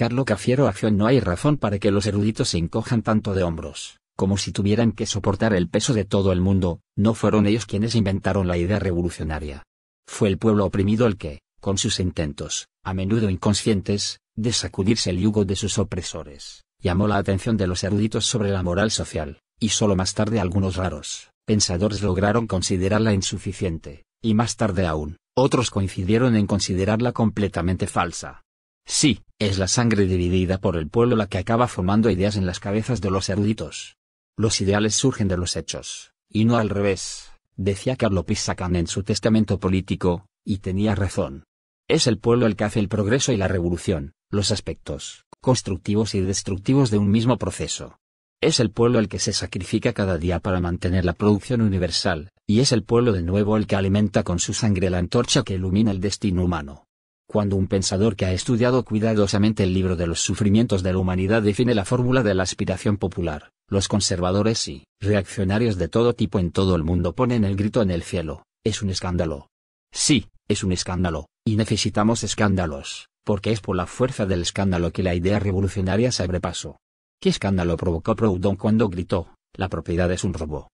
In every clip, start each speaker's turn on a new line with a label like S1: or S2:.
S1: Carlo Cafiero acción no hay razón para que los eruditos se encojan tanto de hombros, como si tuvieran que soportar el peso de todo el mundo, no fueron ellos quienes inventaron la idea revolucionaria. Fue el pueblo oprimido el que, con sus intentos, a menudo inconscientes, de sacudirse el yugo de sus opresores, llamó la atención de los eruditos sobre la moral social, y solo más tarde algunos raros, pensadores lograron considerarla insuficiente, y más tarde aún, otros coincidieron en considerarla completamente falsa. Sí, es la sangre dividida por el pueblo la que acaba formando ideas en las cabezas de los eruditos. Los ideales surgen de los hechos, y no al revés, decía Carlo Pizzacan en su testamento político, y tenía razón. Es el pueblo el que hace el progreso y la revolución, los aspectos constructivos y destructivos de un mismo proceso. Es el pueblo el que se sacrifica cada día para mantener la producción universal, y es el pueblo de nuevo el que alimenta con su sangre la antorcha que ilumina el destino humano. Cuando un pensador que ha estudiado cuidadosamente el libro de los sufrimientos de la humanidad define la fórmula de la aspiración popular, los conservadores y reaccionarios de todo tipo en todo el mundo ponen el grito en el cielo, es un escándalo. Sí, es un escándalo, y necesitamos escándalos, porque es por la fuerza del escándalo que la idea revolucionaria se abre paso. ¿Qué escándalo provocó Proudhon cuando gritó, la propiedad es un robo?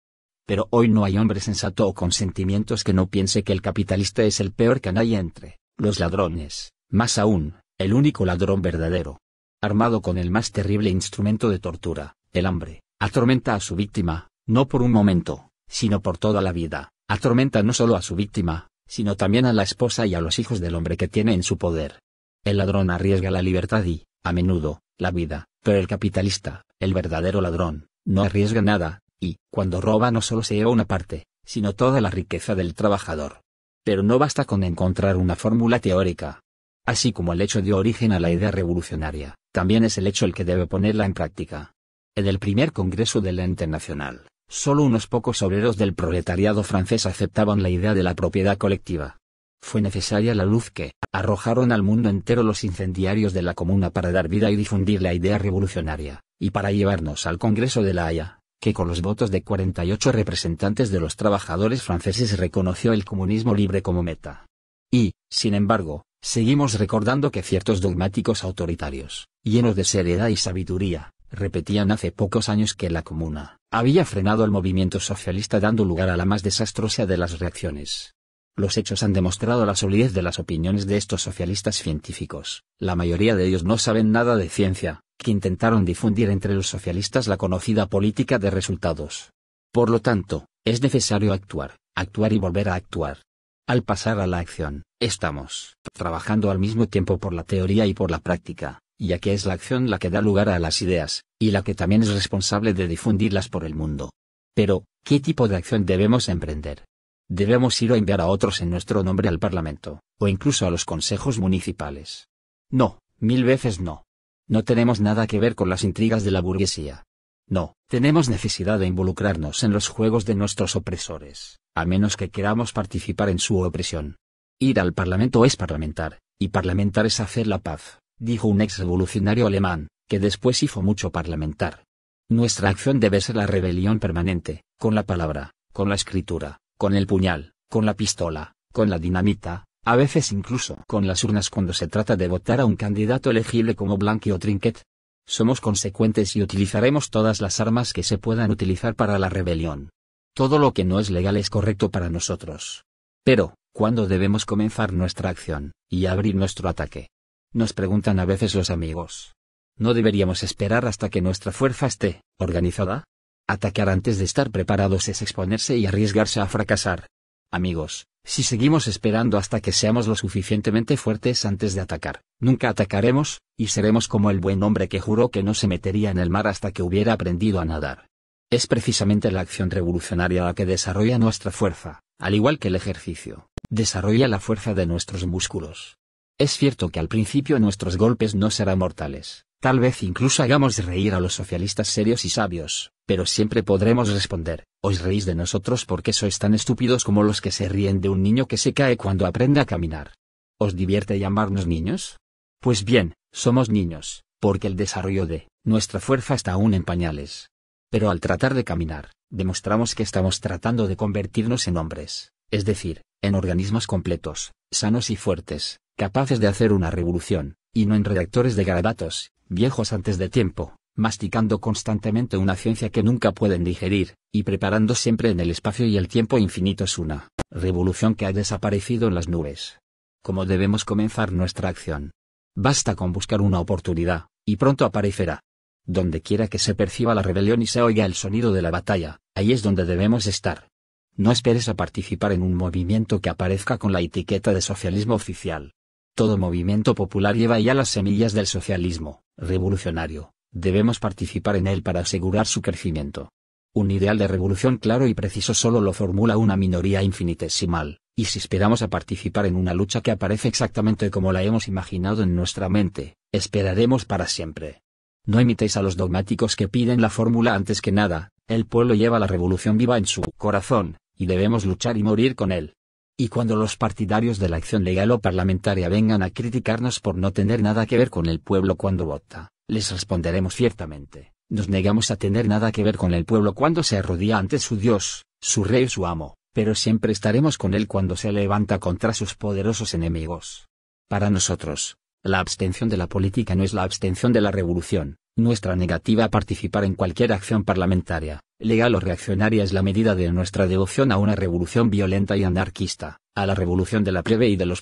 S1: Pero hoy no hay hombre sensato o con sentimientos que no piense que el capitalista es el peor canalla entre los ladrones, más aún, el único ladrón verdadero. Armado con el más terrible instrumento de tortura, el hambre, atormenta a su víctima, no por un momento, sino por toda la vida, atormenta no solo a su víctima, sino también a la esposa y a los hijos del hombre que tiene en su poder. El ladrón arriesga la libertad y, a menudo, la vida, pero el capitalista, el verdadero ladrón, no arriesga nada, y, cuando roba no solo se lleva una parte, sino toda la riqueza del trabajador. Pero no basta con encontrar una fórmula teórica. Así como el hecho dio origen a la idea revolucionaria, también es el hecho el que debe ponerla en práctica. En el primer Congreso de la Internacional, solo unos pocos obreros del proletariado francés aceptaban la idea de la propiedad colectiva. Fue necesaria la luz que arrojaron al mundo entero los incendiarios de la comuna para dar vida y difundir la idea revolucionaria, y para llevarnos al Congreso de la Haya, que con los votos de 48 representantes de los trabajadores franceses reconoció el comunismo libre como meta. Y, sin embargo, seguimos recordando que ciertos dogmáticos autoritarios, llenos de seriedad y sabiduría, repetían hace pocos años que la comuna había frenado el movimiento socialista dando lugar a la más desastrosa de las reacciones. Los hechos han demostrado la solidez de las opiniones de estos socialistas científicos. La mayoría de ellos no saben nada de ciencia, que intentaron difundir entre los socialistas la conocida política de resultados. Por lo tanto, es necesario actuar, actuar y volver a actuar. Al pasar a la acción, estamos trabajando al mismo tiempo por la teoría y por la práctica, ya que es la acción la que da lugar a las ideas, y la que también es responsable de difundirlas por el mundo. Pero, ¿qué tipo de acción debemos emprender? ¿Debemos ir a enviar a otros en nuestro nombre al Parlamento, o incluso a los consejos municipales? No, mil veces no. No tenemos nada que ver con las intrigas de la burguesía. No, tenemos necesidad de involucrarnos en los juegos de nuestros opresores, a menos que queramos participar en su opresión. Ir al Parlamento es parlamentar, y parlamentar es hacer la paz, dijo un ex revolucionario alemán, que después hizo mucho parlamentar. Nuestra acción debe ser la rebelión permanente, con la palabra, con la escritura, con el puñal, con la pistola, con la dinamita, a veces incluso con las urnas cuando se trata de votar a un candidato elegible como Blanqui o Trinket. Somos consecuentes y utilizaremos todas las armas que se puedan utilizar para la rebelión. Todo lo que no es legal es correcto para nosotros. Pero, ¿cuándo debemos comenzar nuestra acción, y abrir nuestro ataque? Nos preguntan a veces los amigos. ¿No deberíamos esperar hasta que nuestra fuerza esté organizada? Atacar antes de estar preparados es exponerse y arriesgarse a fracasar. Amigos, si seguimos esperando hasta que seamos lo suficientemente fuertes antes de atacar, nunca atacaremos, y seremos como el buen hombre que juró que no se metería en el mar hasta que hubiera aprendido a nadar. Es precisamente la acción revolucionaria la que desarrolla nuestra fuerza, al igual que el ejercicio, desarrolla la fuerza de nuestros músculos. Es cierto que al principio nuestros golpes no serán mortales, Tal vez incluso hagamos reír a los socialistas serios y sabios, pero siempre podremos responder, os reís de nosotros porque sois tan estúpidos como los que se ríen de un niño que se cae cuando aprende a caminar. ¿Os divierte llamarnos niños? Pues bien, somos niños, porque el desarrollo de nuestra fuerza está aún en pañales. Pero al tratar de caminar, demostramos que estamos tratando de convertirnos en hombres, es decir, en organismos completos, sanos y fuertes, capaces de hacer una revolución, y no en redactores de garabatos, viejos antes de tiempo, masticando constantemente una ciencia que nunca pueden digerir, y preparando siempre en el espacio y el tiempo infinito es una revolución que ha desaparecido en las nubes. ¿Cómo debemos comenzar nuestra acción? Basta con buscar una oportunidad, y pronto aparecerá. Donde quiera que se perciba la rebelión y se oiga el sonido de la batalla, ahí es donde debemos estar. No esperes a participar en un movimiento que aparezca con la etiqueta de socialismo oficial. Todo movimiento popular lleva ya las semillas del socialismo revolucionario, debemos participar en él para asegurar su crecimiento. Un ideal de revolución claro y preciso solo lo formula una minoría infinitesimal, y si esperamos a participar en una lucha que aparece exactamente como la hemos imaginado en nuestra mente, esperaremos para siempre. No imitéis a los dogmáticos que piden la fórmula antes que nada, el pueblo lleva la revolución viva en su corazón, y debemos luchar y morir con él. Y cuando los partidarios de la acción legal o parlamentaria vengan a criticarnos por no tener nada que ver con el pueblo cuando vota, les responderemos ciertamente, nos negamos a tener nada que ver con el pueblo cuando se arrodilla ante su Dios, su rey o su amo, pero siempre estaremos con él cuando se levanta contra sus poderosos enemigos. Para nosotros, la abstención de la política no es la abstención de la revolución, nuestra negativa a participar en cualquier acción parlamentaria, legal o reaccionaria es la medida de nuestra devoción a una revolución violenta y anarquista, a la revolución de la plebe y de los